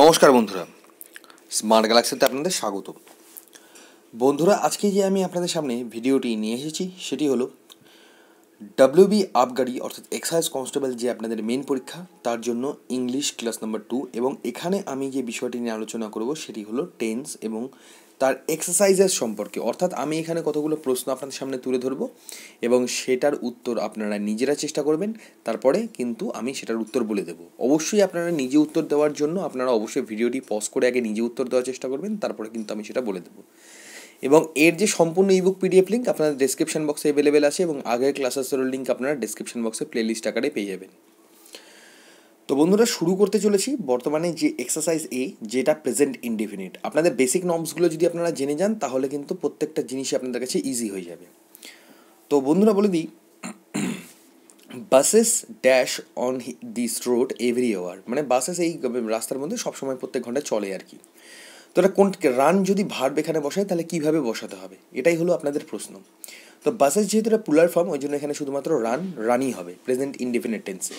নমস্কার বন্ধুরা স্মার্ট গ্যালাক্সিতে আপনাদের স্বাগত বন্ধুরা আজকে যে আমি আপনাদের সামনে ভিডিওটি নিয়ে এসেছি সেটি হলো ডাব্লিউ বি আবগারি অর্থাৎ এক্সাইজ কনস্টেবল যে আপনাদের মেন পরীক্ষা তার জন্য ইংলিশ ক্লাস নাম্বার টু এবং এখানে আমি যে বিষয়টি নিয়ে আলোচনা করব সেটি হলো টেন্স এবং তার এক্সারসাইজেস সম্পর্কে অর্থাৎ আমি এখানে কতগুলো প্রশ্ন আপনাদের সামনে তুলে ধরব এবং সেটার উত্তর আপনারা নিজেরা চেষ্টা করবেন তারপরে কিন্তু আমি সেটার উত্তর বলে দেব অবশ্যই আপনারা নিজে উত্তর দেওয়ার জন্য আপনারা অবশ্যই ভিডিওটি পজ করে আগে নিজে উত্তর দেওয়ার চেষ্টা করবেন তারপরে কিন্তু আমি সেটা বলে দেবো এবং এর যে সম্পূর্ণ ইবুক পিডিএফ লিঙ্ক আপনাদের ডেসক্রিপশন বক্সে অ্যাভেলেবেল আছে এবং আগের ক্লাসেসেরও লিঙ্ক আপনারা ডেসক্রিপশন বক্সে প্লেলিস্ট আকারে পেয়ে যাবেন তো বন্ধুরা শুরু করতে চলেছি বর্তমানে যে এক্সারসাইজ এ যেটা প্রেজেন্ট ইনডিফিনিট আপনাদের বেসিক নর্মসগুলো যদি আপনারা জেনে যান তাহলে কিন্তু প্রত্যেকটা জিনিসই আপনাদের কাছে ইজি হয়ে যাবে তো বন্ধুরা বলে দিই buses dash on this road every hour মানে বাসেস এই রাস্তার মধ্যে সবসময় প্রত্যেক ঘন্টায় চলে আর কি তো এটা কোন রান যদি ভার্ব এখানে বসায় তাহলে কীভাবে বসাতে হবে এটাই হলো আপনাদের প্রশ্ন তো বাসেস যেহেতু এটা পুলার ফর্ম ওই জন্য এখানে শুধুমাত্র রান রানই হবে প্রেজেন্ট ইনডিফিনিট টেন্সে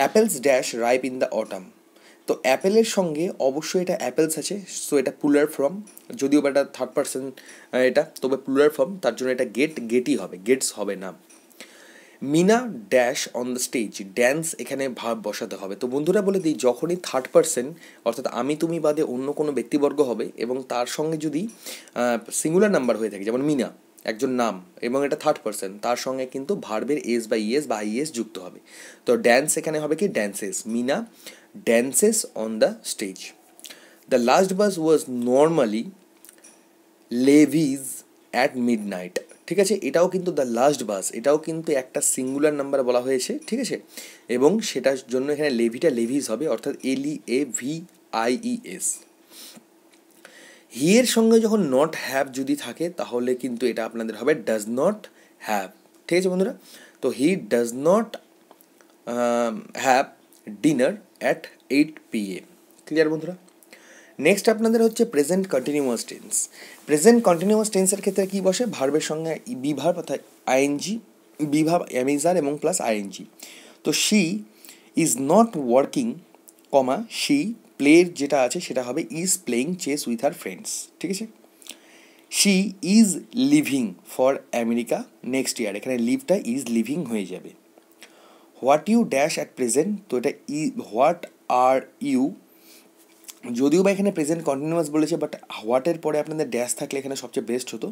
apples dash ripe in the autumn তো অ্যাপেলের সঙ্গে অবশ্যই এটা অ্যাপেলস আছে সো এটা পুলার ফর্ম যদিও বা এটা থার্ড পার্সন এটা তবে পুলার ফর্ম তার জন্য এটা গেট গেটই হবে গেটস হবে না Meena dash on the stage dance এখানে ভাব বসাতে হবে তো বন্ধুরা বলে দিই যখনই থার্ড পার্সন অর্থাৎ আমি তুমি বাদে অন্য কোনো ব্যক্তিবর্গ হবে এবং তার সঙ্গে যদি সিঙ্গুলার নাম্বার হয়ে থাকে যেমন মিনা একজন নাম এবং এটা থার্ড পারসন তার সঙ্গে কিন্তু ভার্বের এস বা ইএস বা আইএস যুক্ত হবে তো ড্যান্স এখানে হবে কি dances Meena dances on the stage the last bus was normally leaves at midnight ঠিক আছে এটাও কিন্তু দ্য লাস্ট বাস এটাও কিন্তু একটা সিঙ্গুলার নাম্বার বলা হয়েছে ঠিক আছে এবং সেটার জন্য এখানে লেভিটা লেভিজ হবে অর্থাৎ L A V I E S হিয়ের সঙ্গে যখন নট হ্যাভ যদি থাকে তাহলে কিন্তু এটা আপনাদের হবে ডাজ নট হ্যাভ ঠিক আছে বন্ধুরা তো he does not have dinner at eight P A clear বন্ধুরা নেক্সট আপনাদের হচ্ছে present continuous tense present continuous টেন্সের ক্ষেত্রে কী বসে ভার্বের সঙ্গে বিভার অর্থাৎ আইএনজি বিভার অ্যামিজার এবং প্লাস আইএনজি তো she is not working comma she প্লের যেটা আছে সেটা হবে is playing chess with her friends ঠিক আছে she is living for America next year এখানে লিভটা ইজ লিভিং হয়ে যাবে what you dash at present তো এটা ই হোয়াট আর ইউ যদিও বা এখানে প্রেজেন্ট কন্টিনিউয়াস বলেছে বাট হোয়াটের পরে আপনাদের ড্যাশ থাকলে এখানে সবচেয়ে বেস্ট হতো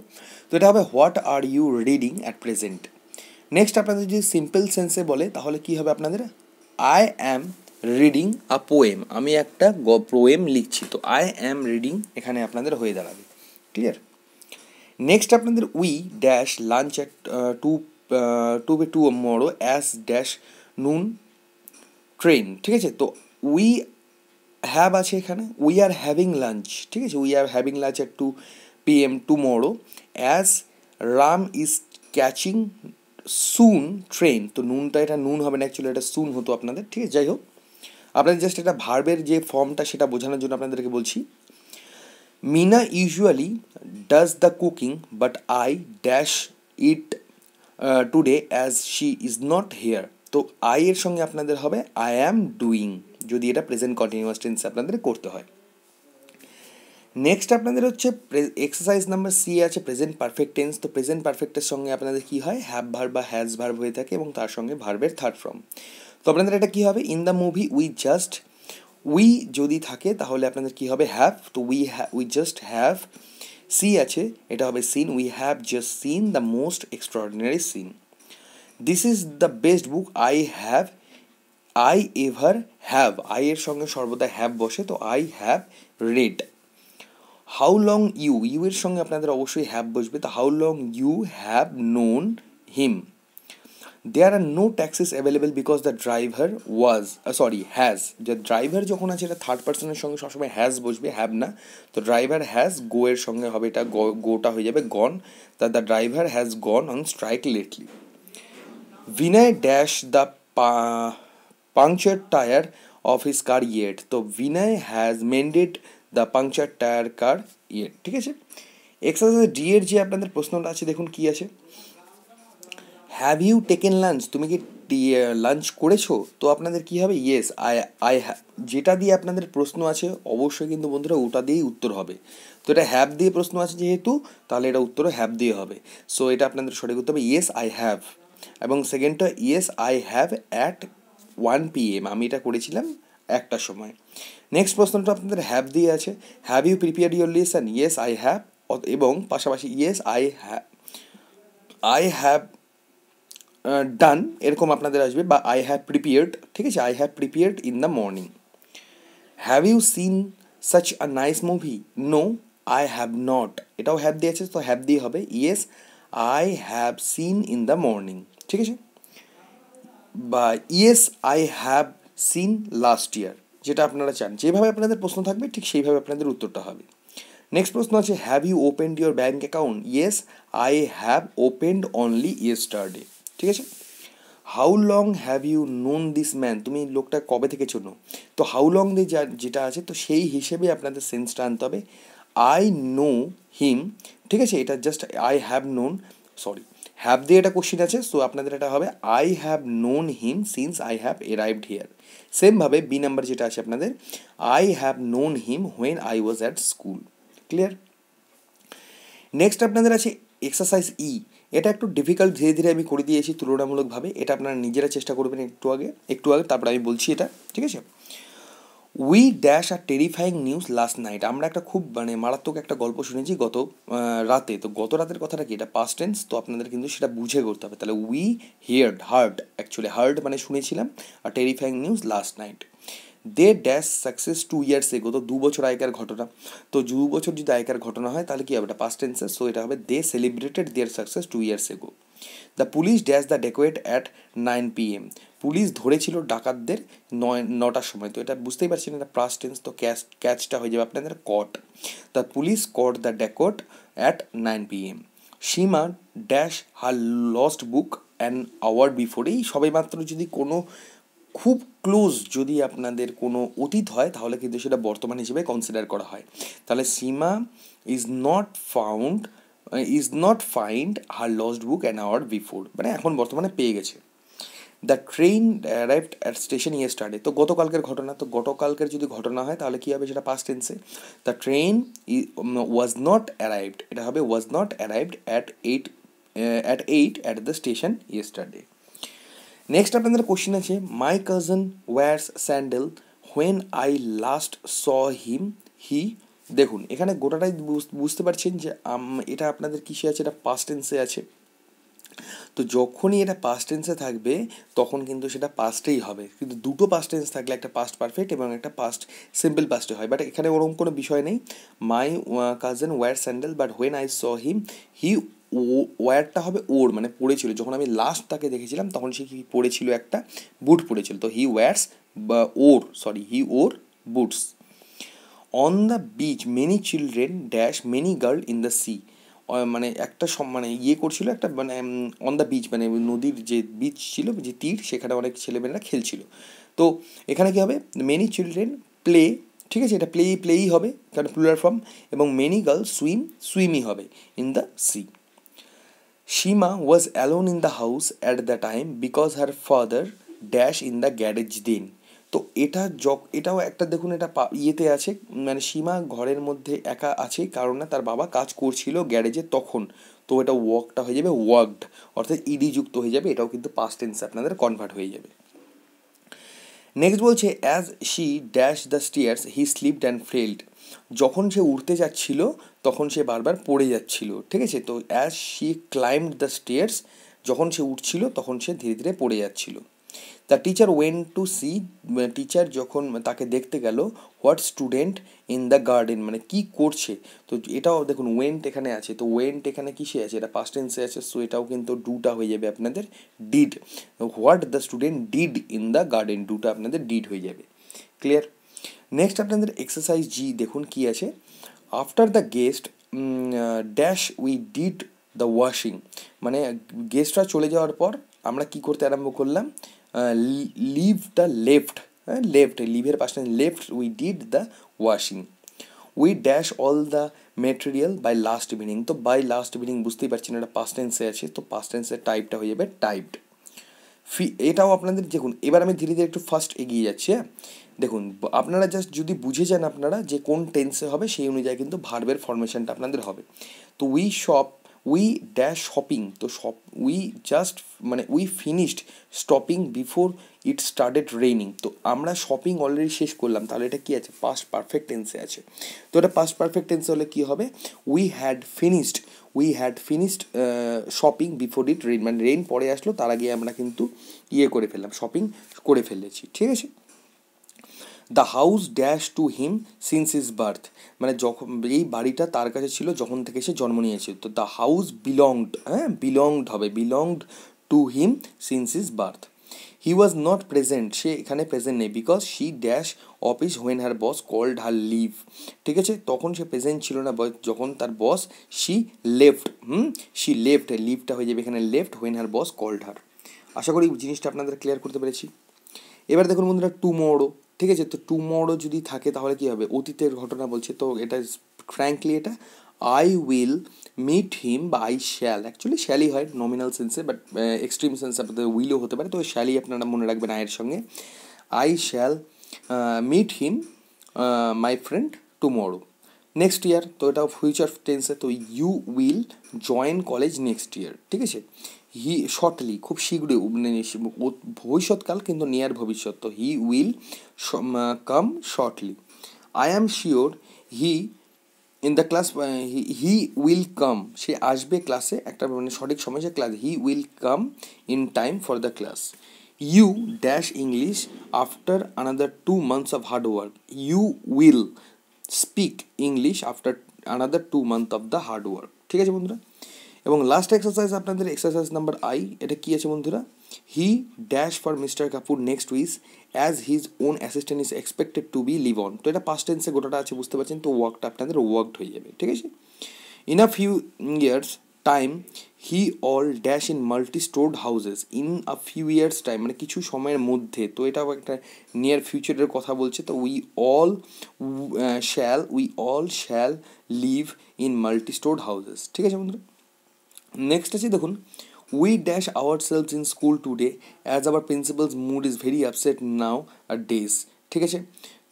তো এটা হবে what are you reading at present next আপনাদের যদি সিম্পল সেন্সে বলে তাহলে কী হবে আপনাদের I am reading a poem আমি একটা গ পোয়েম লিখছি তো আই অ্যাম রিডিং এখানে আপনাদের হয়ে দাঁড়াবে ক্লিয়ার নেক্সট আপনাদের we dash lunch at two to be tomorrow as dash noon train ঠিক আছে তো উই হ্যাভ আছে এখানে উই আর হ্যাভিং লাঞ্চ ঠিক আছে we are having lunch at two P M tomorrow as Ram is catching soon train তো নুনটা এটা নুন হবে না অ্যাকচুয়ালি এটা সুন হতো আপনাদের ঠিক আছে যাই হোক আপনাদের জাস্ট একটা ভার্বের যে ফর্মটা সেটা বোঝানোর জন্য আপনাদেরকে বলছি Meena usually does the cooking but I dash it today as she is not here তো আই এর সঙ্গে আপনাদের হবে আই অ্যাম ডুইং যদি এটা প্রেজেন্ট কন্টিনিউয়াস টেন্স আপনাদের করতে হয় নেক্সট আপনাদের হচ্ছে এক্সারসাইজ নাম্বার সি আছে প্রেজেন্ট পারফেক্ট টেন্স তো প্রেজেন্ট পারফেক্টের সঙ্গে আপনাদের কী হয় হ্যাভ ভার্ব বা হ্যাজ ভার্ব হয়ে থাকে এবং তার সঙ্গে ভার্বের থার্ড ফর্ম তো আপনাদের এটা কী হবে in the movie we just we যদি থাকে তাহলে আপনাদের কী হবে হ্যাভ তো উই হ্যা উই জাস্ট হ্যাভ সি আছে এটা হবে seen we have just seen the most extraordinary scene this is the best book I have I ever have I এর সঙ্গে সর্বদা হ্যাভ বসে তো I have read how long you you এর সঙ্গে আপনাদের অবশ্যই হ্যাভ বসবে তো how long you have known him there are no taxes available because the driver was sorry has যে ড্রাইভার যখন আছে এটা থার্ড পার্সনের সঙ্গে সবসময় হ্যাজ বসবে হ্যাভ না তো ড্রাইভার হ্যাজ গো এর সঙ্গে হবে এটা গোটা হয়ে যাবে gone the the driver has gone on strike lately Binoy dash the puncture tyre of his car yet তো Binoy has mended the puncture tyre car yet ঠিক আছে এক্সারসাইজ ডি এর যে আপনাদের প্রশ্নটা আছে দেখুন কী আছে হ্যাভ ইউ টেকেন লাঞ্চ তুমি কি লাঞ্চ করেছো তো আপনাদের কী হবে ইয়েস আই আই যেটা দিয়ে আপনাদের প্রশ্ন আছে অবশ্যই কিন্তু বন্ধুরা ওটা দিয়েই উত্তর হবে তো এটা হ্যাভ দিয়ে প্রশ্ন আছে যেহেতু তাহলে এটা উত্তর হ্যাভ দিয়ে হবে সো এটা আপনাদের সঠিক উত্তর হবে ইয়েস আই হ্যাভ এবং সেকেন্ডটা yes I have at one P M আমি এটা করেছিলাম একটা সময় নেক্সট প্রশ্নটা আপনাদের হ্যাভ দিয়ে আছে have you prepare your lesson yes I have এবং পাশাপাশি yes I have I have done এরকম আপনাদের আসবে বা আই হ্যাভ প্রিপেয়ার্ড ঠিক আছে I have prepared in the morning have you seen such a nice movie no I have not এটাও have দিয়ে আছে তো হ্যাভ দিয়ে হবে yes I have seen in the morning ঠিক আছে বা yes I have seen last ইয়ার যেটা আপনারা চান যেভাবে আপনাদের প্রশ্ন থাকবে ঠিক সেইভাবে আপনাদের উত্তরটা হবে নেক্সট প্রশ্ন আছে have you opened your bank account yes I have opened only yesterday ঠিক আছে how long have you known this man তুমি লোকটা কবে থেকে চেনো তো হাউ লং দে যা যেটা আছে তো সেই হিসেবে আপনাদের সেন্সটা আনতে হবে আই নো হিম ঠিক আছে এটা just I have known sorry have দিয়ে এটা কোশ্চিন আছে সো আপনাদের এটা হবে I have known him since I have arrived here সেমভাবে বি নাম্বার যেটা আছে আপনাদের I have known him when I was at school clear next আপনাদের আছে এক্সারসাইজ ই e। এটা একটু ডিফিকাল্ট ধীরে ধীরে আমি করে দিয়েছি তুলনামূলকভাবে এটা আপনারা নিজেরা চেষ্টা করবেন একটু আগে একটু আগে তারপরে আমি বলছি এটা ঠিক আছে we dash a terrifying news last night আমরা একটা খুব মানে মারাত্মক একটা গল্প শুনেছি গত রাতে তো গত রাতের কথাটা কি এটা পাস্ট টেন্স তো আপনাদের কিন্তু সেটা বুঝে করতে হবে তাহলে we heard hard actually hard মানে শুনেছিলাম a terrifying news last night they dash success two years ago তো দু বছর আগেকার ঘটনা তো দু বছর যদি আগেকার ঘটনা হয় তাহলে কী হবে এটা পাস্ট টেন্সে সো এটা হবে they celebrated their success two years ago the police dash the dacoit at nine P M police ধরেছিল ডাকাতদের নয় নটার সময় তো এটা বুঝতেই পারছেন এটা প্লাস টেন্স তো ক্যাচ ক্যাচটা হয়ে যাবে আপনাদের caught the police caught the dacoit at nine P M Seema dash her lost book an hour before এই সবেমাত্র যদি কোনো খুব ক্লোজ যদি আপনাদের কোনো অতীত হয় তাহলে কিন্তু সেটা বর্তমান হিসেবে কনসিডার করা হয় তাহলে Seema is not found is not find her lost book an hour before মানে এখন বর্তমানে পেয়ে গেছে the train arrived at station ইয়ে স্টার্টে তো গতকালকের ঘটনা তো গতকালকের যদি ঘটনা হয় তাহলে কী হবে সেটা পাস্ট টেন্সে the train was not arrived এটা হবে was not arrived at eight at eight at the station ইয়ে স্টার্টে নেক্সট আপনাদের কোশ্চিন আছে my cousin wears sandal when I last saw him he দেখুন এখানে গোটাটাই বুঝতে পারছেন যে এটা আপনাদের কিসে আছে এটা পাস্ট টেন্সে আছে তো যখনই এটা পাস্ট টেন্সে থাকবে তখন কিন্তু সেটা পাস্টেই হবে কিন্তু দুটো পাস টেন্স থাকলে একটা পাস্ট পারফেক্ট এবং একটা পাস্ট সিম্পল পাস্টে হয় বাট এখানে ওরকম কোনো বিষয় নেই my cousin wear sandal but when I saw him he ও ওয়্যারটা হবে ওর মানে পড়েছিল যখন আমি লাস্ট তাকে দেখেছিলাম তখন সে কী পড়েছিল একটা বুট পড়েছিল তো হি ওয়্যার্স বা wore sorry he wore boots on the beach many children dash many girl in the sea মানে একটা মানে ইয়ে করছিল একটা মানে অন দ্য বিচ মানে নদীর যে বিচ ছিল যে তীর সেখানে অনেক ছেলেমেয়েরা খেলছিল তো এখানে কী হবে মেনি চিলড্রেন প্লে ঠিক আছে এটা প্লে প্লেই হবে কারণ প্লুয়ার ফর্ম এবং মেনি গার্ল সুইম সুইমই হবে in the sea Shima was alone in the house at the time because her father dash in the garage then তো এটা জক এটাও একটা দেখুন এটা ইয়েতে আছে মানে সীমা ঘরের মধ্যে একা আছে কারণ না তার বাবা কাজ করছিল গ্যারেজে তখন তো এটা ওয়ার্কটা হয়ে যাবে ওয়ার্কড অর্থাৎ ইডি যুক্ত হয়ে যাবে এটাও কিন্তু পাস্ট টেন্স আপনাদের কনভার্ট হয়ে যাবে নেক্সট বলছে as she dash the stairs he slipped and felled যখন সে উঠতে যাচ্ছিল তখন সে বারবার পড়ে যাচ্ছিল ঠিক আছে তো as she climb the stairs যখন সে উঠছিল তখন সে ধীরে ধীরে পড়ে যাচ্ছিল the teacher went to see teacher যখন তাকে দেখতে গেল what student in the garden মানে কি করছে তো এটাও দেখুন ওয়েন্ট এখানে আছে তো ওয়েন্ট এখানে কিসে আছে এটা পাস্ট টেন্সে আছে সো এটাও কিন্তু ডুটা হয়ে যাবে আপনাদের did what the student did in the garden ডুটা আপনাদের ডিড হয়ে যাবে ক্লিয়ার নেক্সট আপনাদের এক্সারসাইজ জি দেখুন কি আছে after the guest dash we did the washing মানে গেস্টরা চলে যাওয়ার পর আমরা কি করতে আরম্ভ করলাম লিভ দ্য লেফট হ্যাঁ লেফট লিভের পাশে left we did the washing we dash all the material by last evening তো বাই লাস্ট ইভিনিং বুঝতেই পারছেন এটা পাস্ট টেন্সে আছে তো পাস্ট টেন্সের টাইপটা হয়ে যাবে টাইপড ফি এটাও আপনাদের দেখুন এবার আমি ধীরে ধীরে একটু ফার্স্ট এগিয়ে যাচ্ছি হ্যাঁ দেখুন আপনারা জাস্ট যদি বুঝে যান আপনারা যে কোন টেন্সে হবে সেই অনুযায়ী কিন্তু ভার্বের ফরমেশানটা আপনাদের হবে তো we shop we dash shopping তো শপ উই জাস্ট মানে we finished stopping before it started raining তো আমরা শপিং অলরেডি শেষ করলাম তাহলে এটা কী আছে পাস্ট পারফেক্ট টেন্সে আছে তো এটা পাস্ট পারফেক্ট টেন্সে হলে কী হবে we had finished we had finished shopping before it rain মানে রেইন পরে আসলো তার আগে আমরা কিন্তু ইয়ে করে ফেললাম শপিং করে ফেলেছি ঠিক আছে the house dash to him since is birth মানে যখন এই বাড়িটা তার কাছে ছিল যখন থেকে সে জন্ম নিয়েছে তো দ্য হাউস বিলংড হ্যাঁ বিলংড হবে belonged to him since is birth he was not present সে এখানে প্রেজেন্ট নেই because she dash office when her boss called her leave ঠিক আছে তখন সে প্রেজেন্ট ছিল না যখন তার boss she left hmm she left লিভটা হয়ে যাবে এখানে left when her boss called her আশা করি জিনিসটা আপনাদের ক্লিয়ার করতে পেরেছি এবার দেখুন বন্ধুরা টুমোরো ঠিক আছে তো টুমোরো যদি থাকে তাহলে কী হবে অতীতের ঘটনা বলছে তো এটা ফ্র্যাঙ্কলি এটা আই উইল মিট হিম বা আই শ্যাল অ্যাকচুয়ালি শ্যালি হয় নমিনাল সেন্সে বাট এক্সট্রিম সেন্সে আপনাদের উইলও হতে পারে তো শ্যালি আপনারা মনে রাখবেন আয়ের সঙ্গে I shall meet him my friend tomorrow next year তো এটা ফিউচার টেন্সে তো you will join college next year ঠিক আছে হি শর্টলি খুব শীঘ্রই ভবিষ্যৎকাল কিন্তু নিয়ার ভবিষ্যৎ তো he will come shortly I am sure he in the class he will come সে আসবে ক্লাসে একটা মানে সঠিক সময় সে class he will come in time for the class you dash English after another two months of hard work you will speak English after another two month of the hard work ঠিক আছে বন্ধুরা এবং last exercise আপনাদের exercise number I এটা কী আছে বন্ধুরা he dash for mister Kapoor next week as his own assistant is expected to be leave on তো এটা পাস্ট টেন্সে গোটাটা আছে বুঝতে পারছেন তো ওয়ার্কটা আপনাদের ওয়ার্কড হয়ে যাবে ঠিক আছে in a few years time he all dash in multi stored houses in a few years time মানে কিছু সময়ের মধ্যে তো এটাও একটা নিয়ার ফিউচারের কথা বলছে তো we all shall we all shall live in multi stored houses ঠিক আছে বন্ধুরা নেক্সট আছে দেখুন we dash our selves in school today as our principal's mood is very upset nowadays ঠিক আছে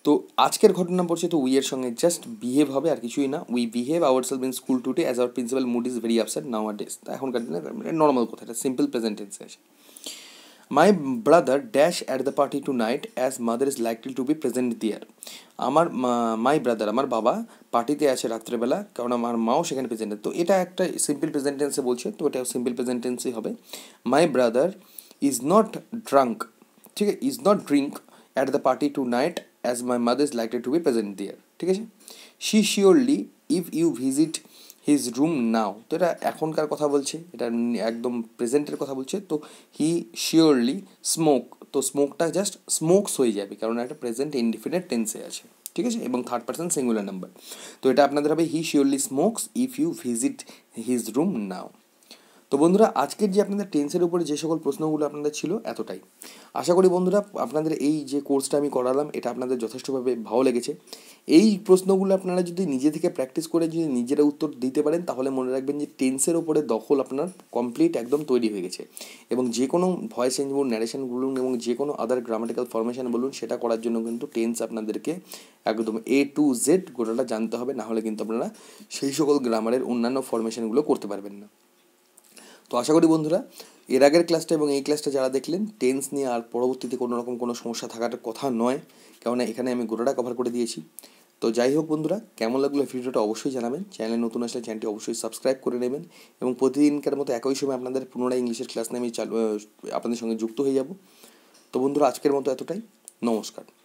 তো আজকের ঘটনা পড়ছে তো উইয়ের সঙ্গে জাস্ট বিহেভ হবে আর কিছুই না we behave our self in school today as our principal mood is very upset nowadays এখনকার দিনে নর্মাল মানে কথা এটা সিম্পল প্রেজেন্টেন্সে আছে my brother dash at the party tonight as mother is likely to be present there আমার my brother আমার বাবা পার্টিতে আছে রাত্রেবেলা কারণ আমার মাও সেখানে প্রেজেন্ট তো এটা একটা সিম্পল প্রেজেন্টেন্সে বলছে তো এটা সিম্পল প্রেজেন্টেন্সই হবে my brother is not drunk ঠিক আছে is not drink at the party tonight as my mother is liked to be present there ঠিক আছে she surely if you visit his room now তো এটা এখনকার কথা বলছে এটা একদম প্রেজেন্টের কথা বলছে তো হি শিওরলি স্মোক তো স্মোকটা জাস্ট স্মোকস হয়ে যাবে কারণ একটা প্রেজেন্ট ইনডিফিনেট টেন্সে আছে ঠিক আছে এবং থার্ড পার্সন সিঙ্গুলার নাম্বার তো এটা আপনাদের হবে he surely smokes if you visit his room now তো বন্ধুরা আজকের যে আপনাদের টেন্সের উপরে যে সকল প্রশ্নগুলো আপনাদের ছিল এতটাই আশা করি বন্ধুরা আপনাদের এই যে কোর্সটা আমি করালাম এটা আপনাদের যথেষ্টভাবে ভালো লেগেছে এই প্রশ্নগুলো আপনারা যদি নিজে থেকে প্র্যাকটিস করে যদি নিজেরা উত্তর দিতে পারেন তাহলে মনে রাখবেন যে টেন্সের ওপরে দখল আপনার কমপ্লিট একদম তৈরি হয়ে গেছে এবং যে কোনো ভয়েস চেঞ্জ বলুন ন্যারেশন বলুন এবং যে কোনো আদার গ্রামাটিক্যাল ফরমেশন বলুন সেটা করার জন্য কিন্তু টেন্স আপনাদেরকে একদম এ টু জেড গোটাটা জানতে হবে না হলে কিন্তু আপনারা সেই সকল গ্রামারের অন্যান্য ফরমেশনগুলো করতে পারবেন না তো আশা করি বন্ধুরা এর আগের ক্লাসটা এবং এই ক্লাসটা যারা দেখলেন টেন্স নিয়ে আর পরবর্তীতে কোনো রকম কোনো সমস্যা থাকার কথা নয় কেননা এখানে আমি গোটাটা কভার করে দিয়েছি তো যাই হোক বন্ধুরা কেমন লাগলো ভিডিওটা অবশ্যই জানাবেন চ্যানেলে নতুন আসলে চ্যানেলটি অবশ্যই সাবস্ক্রাইব করে নেবেন এবং প্রতিদিনকার মতো একই সময় আপনাদের পুনরায় ইংলিশের ক্লাস নিয়ে আমি আপনাদের সঙ্গে যুক্ত হয়ে যাব তো বন্ধুরা আজকের মতো এতটাই নমস্কার